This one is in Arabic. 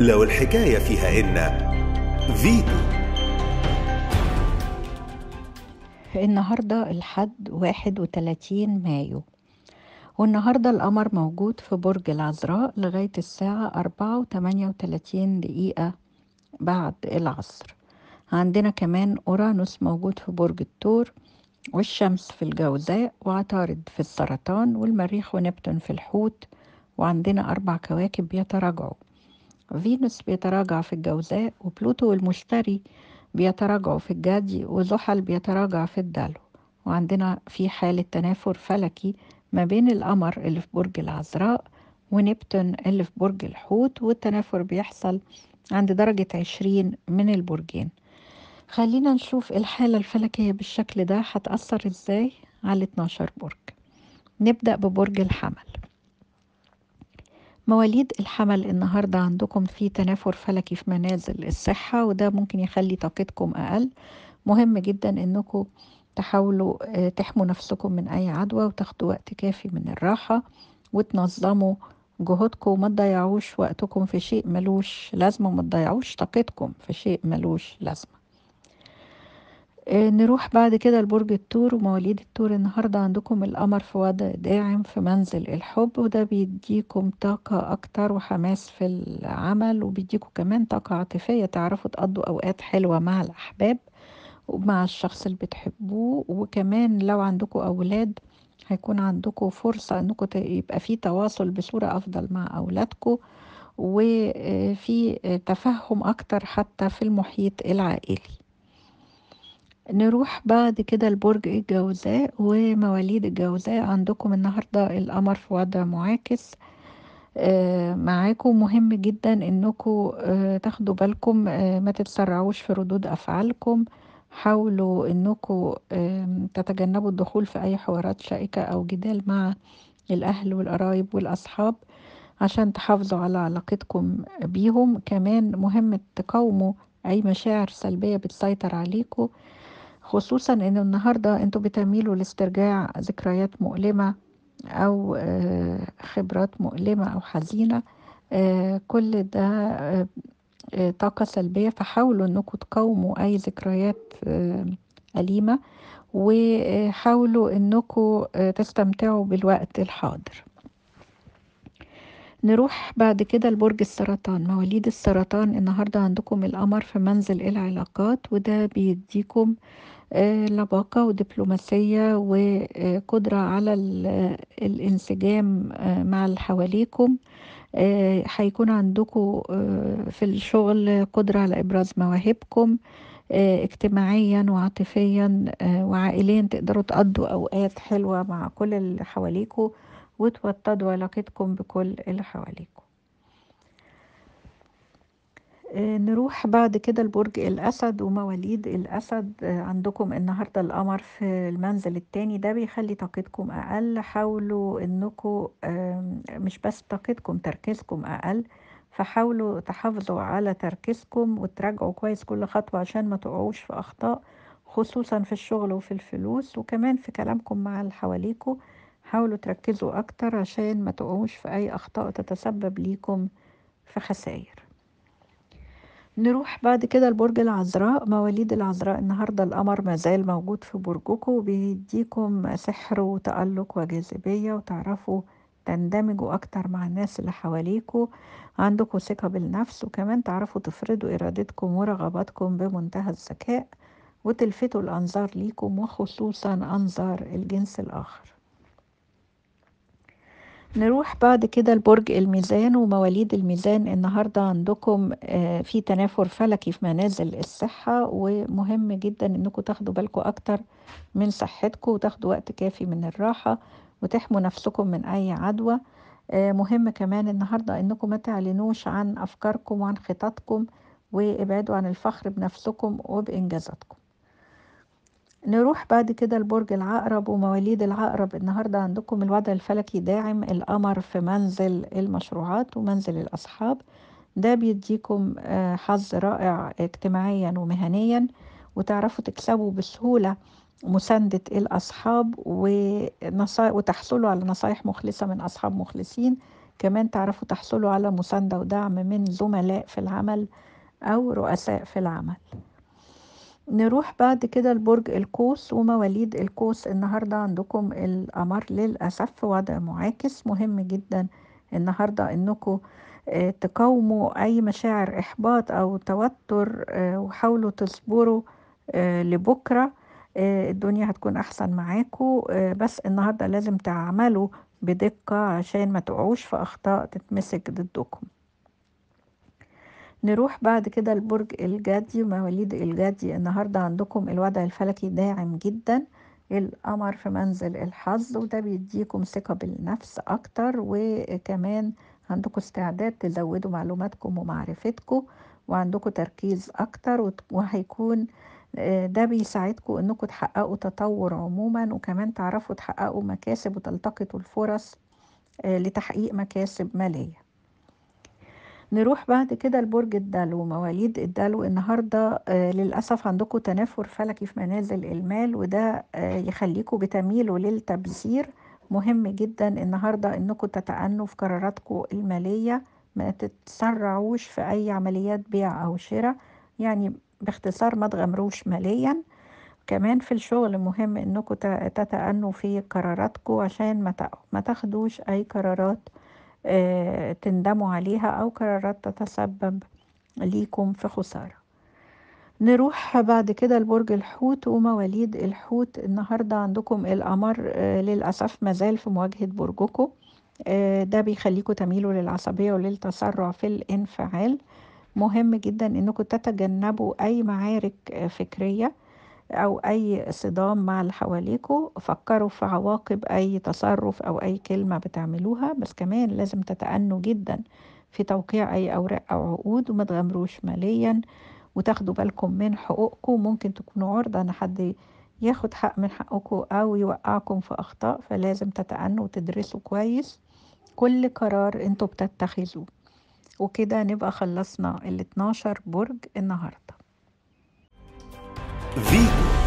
لو الحكاية فيها إن فيتو النهاردة الحد 31 مايو والنهاردة القمر موجود في برج العذراء لغاية الساعة 4 و 38 دقيقة بعد العصر عندنا كمان أورانوس موجود في برج الثور والشمس في الجوزاء وعطارد في السرطان والمريخ ونبتون في الحوت وعندنا أربع كواكب بيتراجعوا فينوس بيتراجع في الجوزاء وبلوتو والمشتري بيتراجعوا في الجدي وزحل بيتراجع في الدلو وعندنا في حالة تنافر فلكي ما بين القمر اللي في برج العذراء ونبتون اللي في برج الحوت والتنافر بيحصل عند درجة عشرين من البرجين خلينا نشوف الحالة الفلكية بالشكل ده هتأثر ازاي على 12 برج نبدأ ببرج الحمل مواليد الحمل النهارده عندكم في تنافر فلكي في منازل الصحة وده ممكن يخلي طاقتكم أقل مهم جدا إنكم تحاولوا آه، تحموا نفسكم من أي عدوى وتاخدوا وقت كافي من الراحة وتنظموا جهودكم وما تضيعوش وقتكم في شيء ملوش لازمة وما تضيعوش طاقتكم في شيء ملوش لازمة آه، نروح بعد كده لبرج التور ومواليد التور النهاردة عندكم القمر في وضع داعم في منزل الحب وده بيديكم طاقة أكتر وحماس في العمل وبيديكم كمان طاقة عاطفية تعرفوا تقضوا أوقات حلوة مع الأحباب ومع الشخص اللي بتحبوه وكمان لو عندكم أولاد هيكون عندكم فرصة أنكم يبقى في تواصل بصورة أفضل مع أولادكم وفي تفهم أكتر حتى في المحيط العائلي نروح بعد كده لبرج الجوزاء ومواليد الجوزاء عندكم النهاردة القمر في وضع معاكس آه، معاكم مهم جدا انكم آه، تاخدوا بالكم آه، ما تتسرعوش في ردود افعالكم حاولوا انكم تتجنبوا الدخول في اي حوارات شائكة او جدال مع الاهل والقرايب والاصحاب عشان تحافظوا على علاقتكم بيهم كمان مهم تقاوموا اي مشاعر سلبية بتسيطر عليكم خصوصا ان النهارده انتوا بتميلوا لاسترجاع ذكريات مؤلمه او آه، خبرات مؤلمه او حزينه آه، كل ده آه، طاقة سلبية فحاولوا انكم تقاوموا اي ذكريات أليمة وحاولوا انكم تستمتعوا بالوقت الحاضر نروح بعد كده لبرج السرطان مواليد السرطان النهاردة عندكم القمر في منزل العلاقات وده بيديكم آه، لباقة ودبلوماسية وقدرة على الانسجام آه، مع اللي حواليكم آه، هيكون عندكم في الشغل قدرة على إبراز مواهبكم اجتماعيا وعاطفيا وعائليا تقدروا تقضوا أوقات حلوة مع كل اللي حواليكم وتوطدوا علاقتكم بكل اللي حواليكم آه، نروح بعد كده لبرج الأسد ومواليد الأسد آه، عندكم النهاردة القمر في المنزل التاني ده بيخلي طاقتكم أقل حاولوا أنكم مش بس طاقتكم تركيزكم أقل فحاولوا تحافظوا على تركيزكم وتراجعوا كويس كل خطوة عشان ما تقعوش في أخطاء خصوصا في الشغل وفي الفلوس وكمان في كلامكم مع اللي حواليكوا حاولوا تركزوا أكتر عشان ما تقعوش في أي أخطاء تتسبب ليكم في خسائر نروح بعد كده لبرج العذراء مواليد العذراء النهاردة القمر مازال موجود في برجكم وبيديكم سحر وتألق وجاذبية وتعرفوا تندمجوا أكتر مع الناس اللي حواليكوا عندكم ثقة بالنفس وكمان تعرفوا تفرضوا إرادتكم ورغباتكم بمنتهى الذكاء وتلفتوا الأنظار ليكم وخصوصا أنظار الجنس الآخر نروح بعد كده لبرج الميزان ومواليد الميزان النهاردة عندكم آه، في تنافر فلكي في منازل الصحة ومهم جدا انكم تاخدوا بالكم اكتر من صحتكم وتاخدوا وقت كافي من الراحة وتحموا نفسكم من اي عدوى آه، مهم كمان النهاردة انكم ما تعلنوش عن افكاركم وعن خططكم وابعدوا عن الفخر بنفسكم وبانجازاتكم نروح بعد كده لبرج العقرب ومواليد العقرب النهارده عندكم الوضع الفلكي داعم القمر في منزل المشروعات ومنزل الاصحاب ده بيديكم آه، حظ رائع اجتماعيا ومهنيا وتعرفوا تكسبوا بسهوله مساندة الأصحاب وتحصلوا على نصائح مخلصة من أصحاب مخلصين كمان تعرفوا تحصلوا على مساندة ودعم من زملاء في العمل أو رؤساء في العمل نروح بعد كده لبرج القوس ومواليد القوس النهارده عندكم القمر للأسف وضع معاكس مهم جدا النهارده انكم آه، تقاوموا اي مشاعر احباط او توتر آه، وحاولوا تصبروا آه، لبكره الدنيا هتكون احسن معاكم بس النهارده لازم تعملوا بدقه عشان ما تقعوش في اخطاء تتمسك ضدكم نروح بعد كده لبرج الجدي ومواليد الجدي النهارده عندكم الوضع الفلكي داعم جدا القمر في منزل الحظ وده بيديكم ثقة بالنفس أكتر وكمان عندكم استعداد تزودوا معلوماتكم ومعرفتكم وعندكم تركيز أكتر وهيكون آه، ده بيساعدكم انكم تحققوا تطور عموما وكمان تعرفوا تحققوا مكاسب وتلتقطوا الفرص آه، لتحقيق مكاسب ماليه نروح بعد كده لبرج الدلو مواليد الدلو النهارده آه، للاسف عندكم تنافر فلكي في منازل المال وده آه، يخليكم بتميلوا للتبذير مهم جدا النهارده انكم تتأنوا في قراراتكم الماليه ما تتسرعوش في اي عمليات بيع او شراء يعني باختصار ما تغمروش ماليا كمان في الشغل مهم انكم تتأنوا في قراراتكم عشان ما تاخدوش اي قرارات آه، تندموا عليها أو قرارات تتسبب ليكم في خسارة نروح بعد كده لبرج الحوت ومواليد الحوت النهاردة عندكم القمر آه، للأسف مازال في مواجهة برجكم آه، ده بيخليكم تميلوا للعصبية وللتسرع في الانفعال مهم جدا انكم تتجنبوا اي معارك فكرية أو أي صدام مع اللي حواليكوا فكروا في عواقب أي تصرف أو أي كلمة بتعملوها بس كمان لازم تتأنوا جدا في توقيع أي أوراق أو عقود وما تغامروش ماليا وتاخدوا بالكم من حقوقكم ممكن تكونوا عرضة إن حد ياخد حق من حقكم أو يوقعكم في أخطاء فلازم تتأنوا وتدرسوا كويس كل قرار انتوا بتتخذوه وكده نبقى خلصنا ال 12 برج النهارده Vigo